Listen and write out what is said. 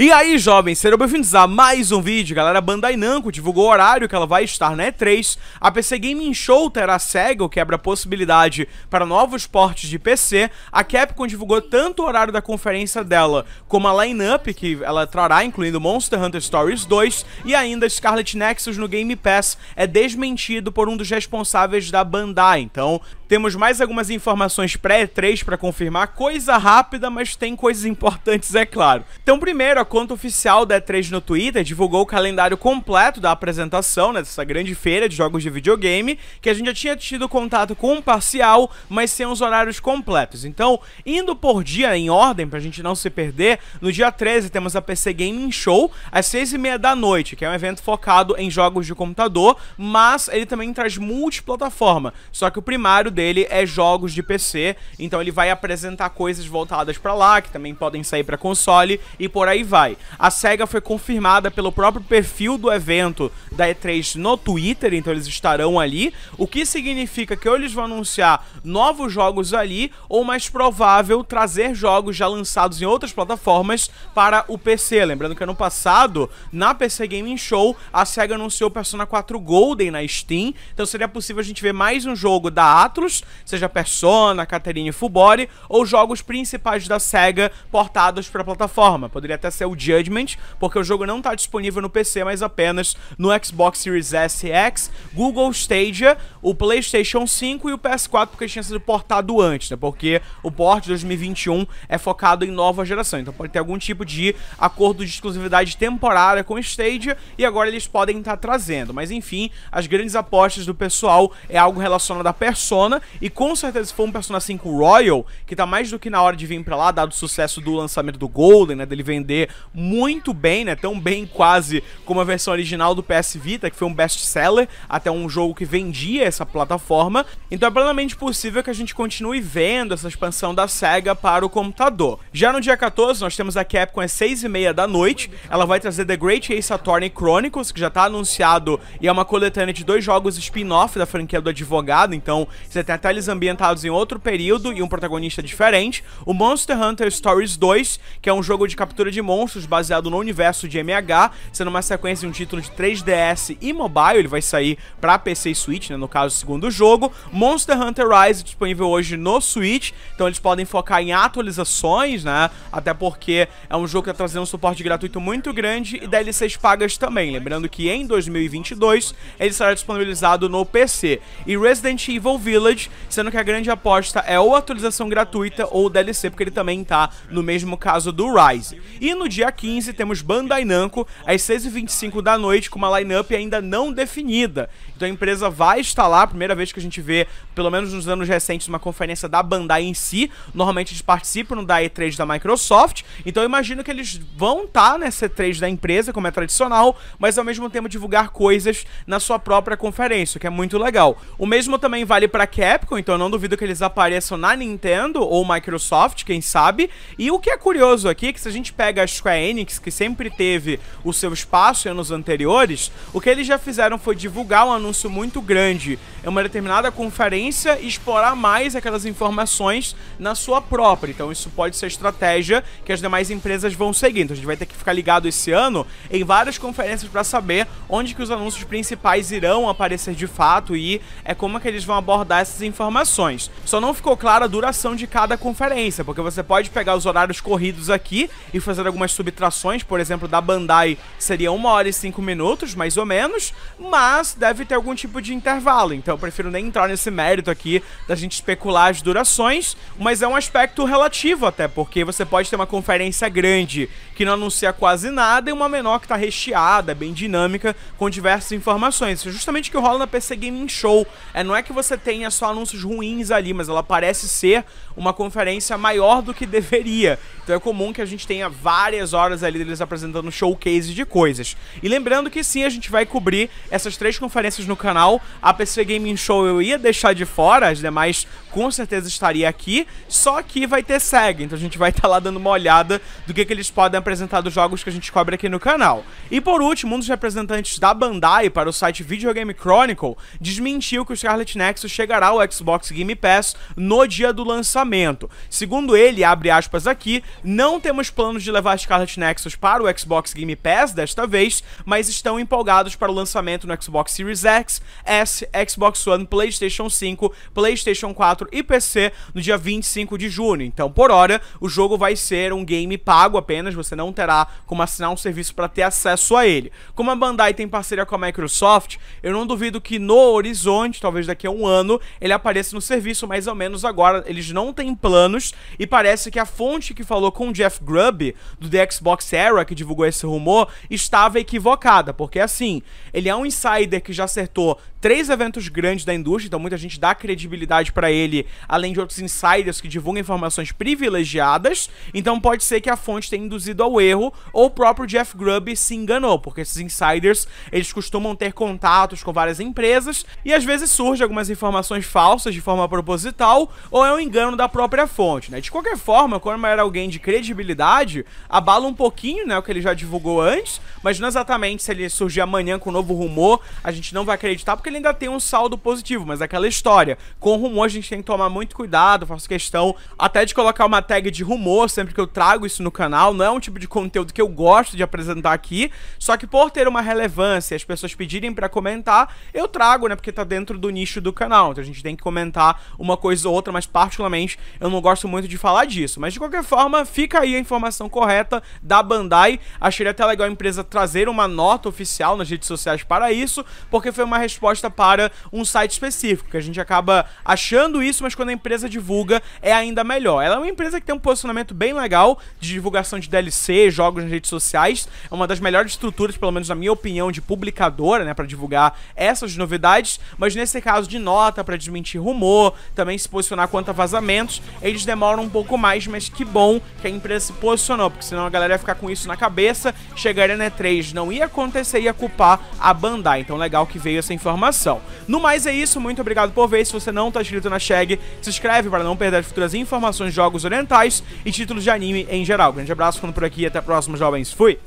E aí, jovens, sejam bem-vindos a mais um vídeo. Galera, a Bandai Namco divulgou o horário que ela vai estar na né? E3. A PC Gaming Show terá cega, o que abre a possibilidade para novos portes de PC. A Capcom divulgou tanto o horário da conferência dela, como a line-up que ela trará, incluindo Monster Hunter Stories 2 e ainda Scarlet Nexus no Game Pass, é desmentido por um dos responsáveis da Bandai. Então, temos mais algumas informações pré-3 para confirmar, coisa rápida, mas tem coisas importantes, é claro. Então, primeiro, a conta oficial da E3 no Twitter divulgou o calendário completo da apresentação, né, dessa grande feira de jogos de videogame, que a gente já tinha tido contato com um parcial, mas sem os horários completos. Então, indo por dia em ordem, pra gente não se perder, no dia 13 temos a PC Gaming Show, às 6 e meia da noite, que é um evento focado em jogos de computador, mas ele também traz multiplataforma, só que o primário dele é jogos de PC, então ele vai apresentar coisas voltadas para lá, que também podem sair para console, e por aí vai vai. A SEGA foi confirmada pelo próprio perfil do evento da E3 no Twitter, então eles estarão ali, o que significa que ou eles vão anunciar novos jogos ali, ou mais provável, trazer jogos já lançados em outras plataformas para o PC. Lembrando que ano passado, na PC Gaming Show, a SEGA anunciou Persona 4 Golden na Steam, então seria possível a gente ver mais um jogo da Atlus, seja Persona, Caterine Fubori, ou jogos principais da SEGA portados para a plataforma. Poderia até esse é o Judgment, porque o jogo não está disponível no PC, mas apenas no Xbox Series S X, Google Stadia, o PlayStation 5 e o PS4, porque tinha sido portado antes, né? Porque o port de 2021 é focado em nova geração, então pode ter algum tipo de acordo de exclusividade temporária com o Stadia e agora eles podem estar tá trazendo. Mas enfim, as grandes apostas do pessoal é algo relacionado à Persona e com certeza se for um Persona 5 Royal, que tá mais do que na hora de vir para lá, dado o sucesso do lançamento do Golden, né, dele vender muito bem, né? Tão bem quase como a versão original do PS Vita, que foi um best-seller, até um jogo que vendia essa plataforma. Então é plenamente possível que a gente continue vendo essa expansão da SEGA para o computador. Já no dia 14, nós temos a Capcom às 6h30 da noite. Ela vai trazer The Great Ace Attorney Chronicles, que já está anunciado e é uma coletânea de dois jogos spin-off da franquia do advogado. Então você tem até eles ambientados em outro período e um protagonista diferente. O Monster Hunter Stories 2, que é um jogo de captura de monstros Monstros, baseado no universo de MH, sendo uma sequência de um título de 3DS e mobile, ele vai sair para PC e Switch, né, no caso, segundo jogo. Monster Hunter Rise disponível hoje no Switch, então eles podem focar em atualizações, né? Até porque é um jogo que está trazendo um suporte gratuito muito grande e DLCs pagas também, lembrando que em 2022 ele será disponibilizado no PC. E Resident Evil Village, sendo que a grande aposta é ou atualização gratuita ou DLC, porque ele também tá no mesmo caso do Rise. E no dia 15, temos Bandai Namco, às 6h25 da noite, com uma line-up ainda não definida. Então a empresa vai estar lá, primeira vez que a gente vê, pelo menos nos anos recentes, uma conferência da Bandai em si. Normalmente eles participam da E3 da Microsoft, então eu imagino que eles vão estar nessa E3 da empresa, como é tradicional, mas ao mesmo tempo divulgar coisas na sua própria conferência, o que é muito legal. O mesmo também vale para Capcom, então eu não duvido que eles apareçam na Nintendo ou Microsoft, quem sabe. E o que é curioso aqui é que se a gente pega as Square Enix, que sempre teve o seu espaço em anos anteriores, o que eles já fizeram foi divulgar um anúncio muito grande em uma determinada conferência e explorar mais aquelas informações na sua própria. Então isso pode ser estratégia que as demais empresas vão seguir. Então a gente vai ter que ficar ligado esse ano em várias conferências para saber onde que os anúncios principais irão aparecer de fato e é como é que eles vão abordar essas informações. Só não ficou clara a duração de cada conferência, porque você pode pegar os horários corridos aqui e fazer algumas algumas subtrações, por exemplo, da Bandai seria uma hora e cinco minutos, mais ou menos, mas deve ter algum tipo de intervalo, então eu prefiro nem entrar nesse mérito aqui da gente especular as durações, mas é um aspecto relativo até, porque você pode ter uma conferência grande que não anuncia quase nada e uma menor que está recheada, bem dinâmica, com diversas informações. Isso é justamente o que rola na PC Gaming Show. É, não é que você tenha só anúncios ruins ali, mas ela parece ser uma conferência maior do que deveria. Então é comum que a gente tenha várias várias horas ali deles apresentando showcase de coisas. E lembrando que sim, a gente vai cobrir essas três conferências no canal. A PC Gaming Show eu ia deixar de fora, as demais com certeza estaria aqui, só que vai ter SEG, então a gente vai estar tá lá dando uma olhada do que, que eles podem apresentar dos jogos que a gente cobre aqui no canal. E por último, um dos representantes da Bandai para o site videogame Chronicle desmentiu que o Scarlet Nexus chegará ao Xbox Game Pass no dia do lançamento. Segundo ele, abre aspas aqui, não temos planos de levar Scarlet Nexus para o Xbox Game Pass desta vez, mas estão empolgados para o lançamento no Xbox Series X, S, Xbox One, PlayStation 5, PlayStation 4 e PC no dia 25 de junho. Então, por hora, o jogo vai ser um game pago apenas, você não terá como assinar um serviço para ter acesso a ele. Como a Bandai tem parceria com a Microsoft, eu não duvido que no horizonte, talvez daqui a um ano, ele apareça no serviço, mais ou menos agora eles não têm planos e parece que a fonte que falou com o Jeff Grubb do do The Xbox Era, que divulgou esse rumor, estava equivocada, porque assim, ele é um insider que já acertou três eventos grandes da indústria, então muita gente dá credibilidade para ele, além de outros insiders que divulgam informações privilegiadas, então pode ser que a fonte tenha induzido ao erro, ou o próprio Jeff Grubb se enganou, porque esses insiders, eles costumam ter contatos com várias empresas, e às vezes surge algumas informações falsas de forma proposital, ou é um engano da própria fonte, né? De qualquer forma, quando era alguém de credibilidade, a abala um pouquinho, né, o que ele já divulgou antes, mas não exatamente se ele surgir amanhã com um novo rumor, a gente não vai acreditar porque ele ainda tem um saldo positivo, mas é aquela história. Com rumor a gente tem que tomar muito cuidado, faço questão até de colocar uma tag de rumor sempre que eu trago isso no canal, não é um tipo de conteúdo que eu gosto de apresentar aqui, só que por ter uma relevância, as pessoas pedirem para comentar, eu trago, né, porque tá dentro do nicho do canal, então a gente tem que comentar uma coisa ou outra, mas particularmente eu não gosto muito de falar disso, mas de qualquer forma, fica aí a informação correta direta da Bandai. Achei até legal a empresa trazer uma nota oficial nas redes sociais para isso, porque foi uma resposta para um site específico, que a gente acaba achando isso, mas quando a empresa divulga é ainda melhor. Ela é uma empresa que tem um posicionamento bem legal de divulgação de DLC, jogos nas redes sociais, é uma das melhores estruturas, pelo menos na minha opinião, de publicadora, né, para divulgar essas novidades, mas nesse caso de nota para desmentir rumor, também se posicionar quanto a vazamentos, eles demoram um pouco mais, mas que bom que a empresa se posicionou, porque senão senão a galera ia ficar com isso na cabeça, chegaria na E3, não ia acontecer, ia culpar a Bandai. Então legal que veio essa informação. No mais é isso, muito obrigado por ver. Se você não está inscrito na Shag, se inscreve para não perder as futuras informações de jogos orientais e títulos de anime em geral. Grande abraço, ficando por aqui até a próxima, jovens. Fui!